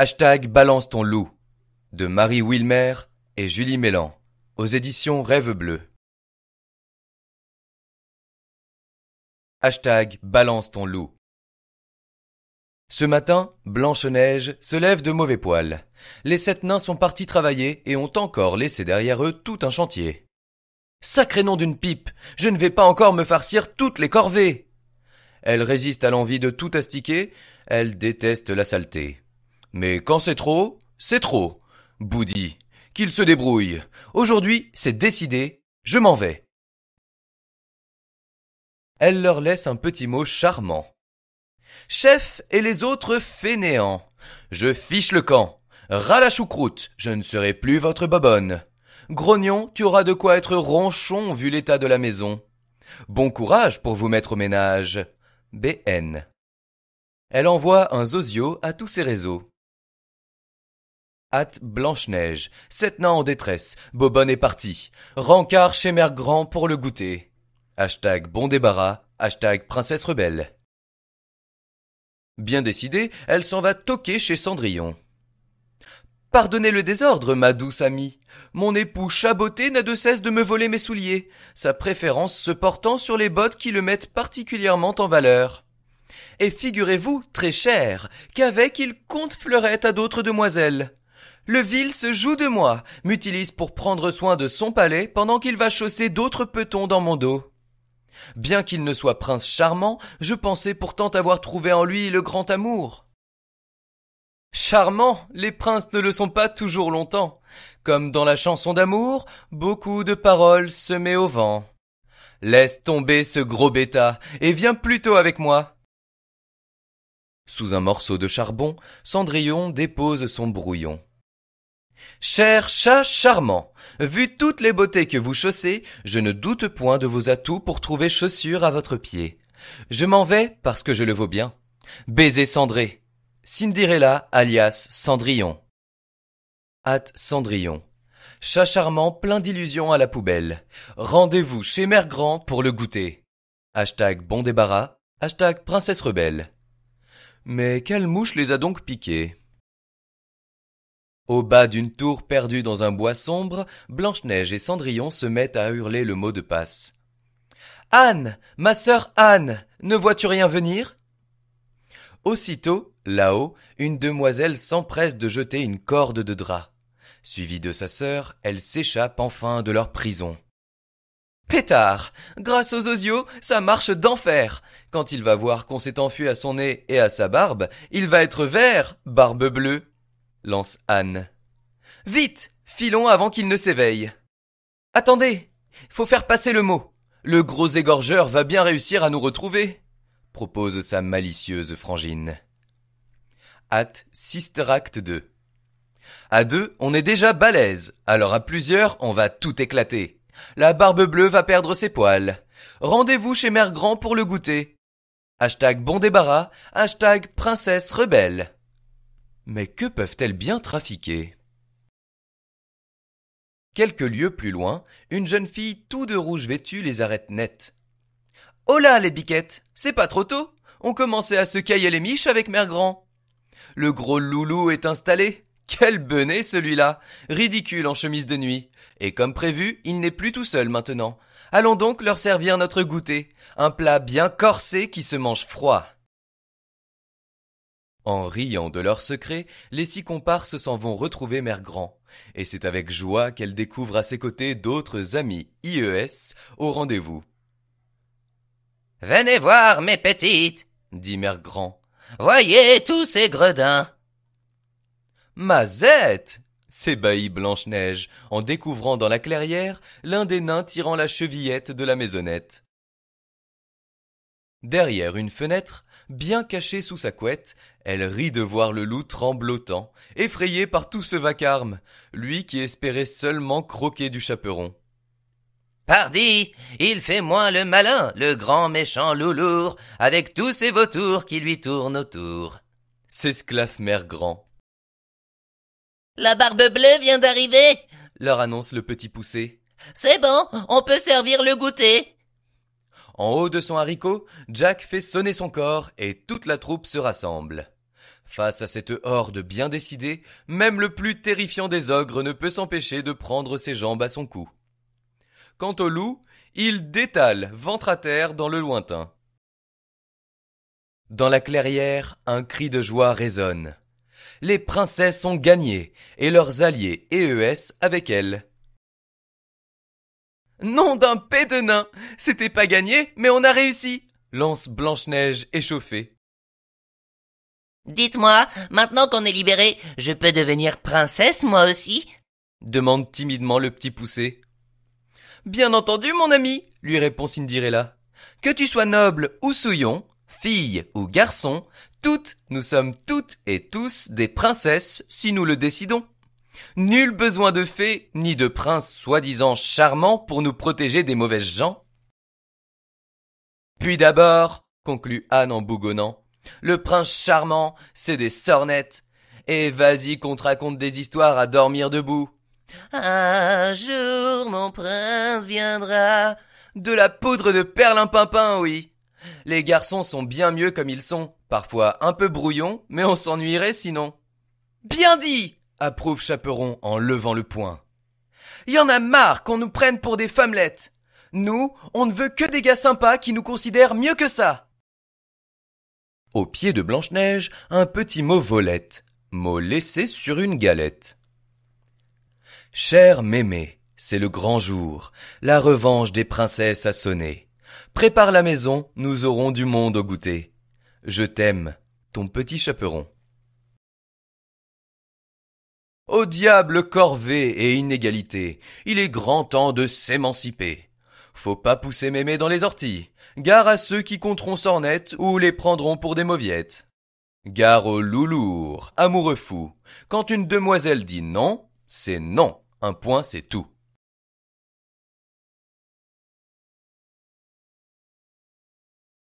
Hashtag Balance ton loup de Marie Wilmer et Julie Mélan aux éditions Rêve Bleu. Hashtag Balance ton loup. Ce matin, Blanche-Neige se lève de mauvais poil. Les sept nains sont partis travailler et ont encore laissé derrière eux tout un chantier. Sacré nom d'une pipe Je ne vais pas encore me farcir toutes les corvées Elle résiste à l'envie de tout astiquer, elle déteste la saleté. Mais quand c'est trop, c'est trop. Boudi, qu'il se débrouille. Aujourd'hui, c'est décidé, je m'en vais. Elle leur laisse un petit mot charmant. Chef et les autres fainéants. Je fiche le camp. Ras la choucroute, je ne serai plus votre bobonne. Grognon, tu auras de quoi être ronchon vu l'état de la maison. Bon courage pour vous mettre au ménage. BN. Elle envoie un zozio à tous ses réseaux. Hâte Blanche-Neige, sept nains en détresse, Bobonne est partie. Rancard chez Mère Grand pour le goûter. Hashtag bon débarras, hashtag princesse rebelle. Bien décidée, elle s'en va toquer chez Cendrillon. Pardonnez le désordre, ma douce amie. Mon époux chaboté n'a de cesse de me voler mes souliers, sa préférence se portant sur les bottes qui le mettent particulièrement en valeur. Et figurez-vous, très cher, qu'avec il compte fleurette à d'autres demoiselles. Le vil se joue de moi, m'utilise pour prendre soin de son palais pendant qu'il va chausser d'autres petons dans mon dos. Bien qu'il ne soit prince charmant, je pensais pourtant avoir trouvé en lui le grand amour. Charmant, les princes ne le sont pas toujours longtemps. Comme dans la chanson d'amour, beaucoup de paroles se met au vent. Laisse tomber ce gros bêta et viens plutôt avec moi. Sous un morceau de charbon, Cendrillon dépose son brouillon. Cher chat charmant, vu toutes les beautés que vous chaussez, je ne doute point de vos atouts pour trouver chaussures à votre pied. Je m'en vais parce que je le vaux bien. Baiser Cendrée, Cinderella alias Cendrillon. Hâte Cendrillon. Chat charmant plein d'illusions à la poubelle. Rendez-vous chez Mère Grand pour le goûter. Hashtag bon débarras. Hashtag princesse rebelle. Mais quelle mouche les a donc piqués? Au bas d'une tour perdue dans un bois sombre, Blanche-Neige et Cendrillon se mettent à hurler le mot de passe. Anne. Ma sœur Anne. Ne vois tu rien venir? Aussitôt, là-haut, une demoiselle s'empresse de jeter une corde de drap. Suivie de sa sœur, elle s'échappe enfin de leur prison. Pétard. Grâce aux osios, ça marche d'enfer. Quand il va voir qu'on s'est enfui à son nez et à sa barbe, il va être vert, barbe bleue lance Anne. Vite Filons avant qu'il ne s'éveille. Attendez Faut faire passer le mot. Le gros égorgeur va bien réussir à nous retrouver, propose sa malicieuse frangine. At Sister 2. À deux, on est déjà balèze, alors à plusieurs, on va tout éclater. La barbe bleue va perdre ses poils. Rendez-vous chez Mère Grand pour le goûter. Hashtag bon débarras, hashtag princesse rebelle. Mais que peuvent-elles bien trafiquer Quelques lieues plus loin, une jeune fille tout de rouge vêtue les arrête net. Oh les biquettes, c'est pas trop tôt On commençait à se cailler les miches avec Mère Grand. Le gros loulou est installé. Quel benet celui-là Ridicule en chemise de nuit. Et comme prévu, il n'est plus tout seul maintenant. Allons donc leur servir notre goûter, un plat bien corsé qui se mange froid. En riant de leur secret, les six comparses s'en vont retrouver Mère Grand, et c'est avec joie qu'elle découvre à ses côtés d'autres amis IES au rendez-vous. Venez voir mes petites, dit Mère Grand. Voyez tous ces gredins. Mazette s'ébahit Blanche-Neige en découvrant dans la clairière l'un des nains tirant la chevillette de la maisonnette. Derrière une fenêtre, bien cachée sous sa couette, elle rit de voir le loup tremblotant, effrayé par tout ce vacarme, lui qui espérait seulement croquer du chaperon. Pardi, il fait moins le malin, le grand méchant loup lourd, avec tous ses vautours qui lui tournent autour. S'esclave mère grand. La barbe bleue vient d'arriver, leur annonce le petit poussé. C'est bon, on peut servir le goûter. En haut de son haricot, Jack fait sonner son corps et toute la troupe se rassemble. Face à cette horde bien décidée, même le plus terrifiant des ogres ne peut s'empêcher de prendre ses jambes à son cou. Quant au loup, il détale, ventre à terre, dans le lointain. Dans la clairière, un cri de joie résonne. Les princesses ont gagné, et leurs alliés EES avec elles. Nom d'un paix de nain C'était pas gagné, mais on a réussi lance Blanche-Neige échauffée. Dites-moi, maintenant qu'on est libéré, je peux devenir princesse moi aussi demande timidement le petit poussé. Bien entendu, mon ami, lui répond Cinderella. Que tu sois noble ou souillon, fille ou garçon, toutes, nous sommes toutes et tous des princesses si nous le décidons. Nul besoin de fées ni de princes soi-disant charmants pour nous protéger des mauvaises gens. Puis d'abord, conclut Anne en bougonnant, le prince charmant, c'est des sornettes. Et vas-y qu'on te raconte des histoires à dormir debout. Un jour mon prince viendra. De la poudre de perlimpinpin, oui. Les garçons sont bien mieux comme ils sont, parfois un peu brouillons, mais on s'ennuierait sinon. Bien dit! approuve Chaperon en levant le poing. Y en a marre qu'on nous prenne pour des femmelettes. Nous, on ne veut que des gars sympas qui nous considèrent mieux que ça. Au pied de Blanche-Neige, un petit mot volette, mot laissé sur une galette. Cher mémé, c'est le grand jour, la revanche des princesses a sonné. Prépare la maison, nous aurons du monde au goûter. Je t'aime, ton petit chaperon. Au diable corvée et inégalité, il est grand temps de s'émanciper. Faut pas pousser mémé dans les orties. Gare à ceux qui compteront sornettes ou les prendront pour des mauviettes. Gare aux loulours, amoureux fous. Quand une demoiselle dit non, c'est non. Un point, c'est tout.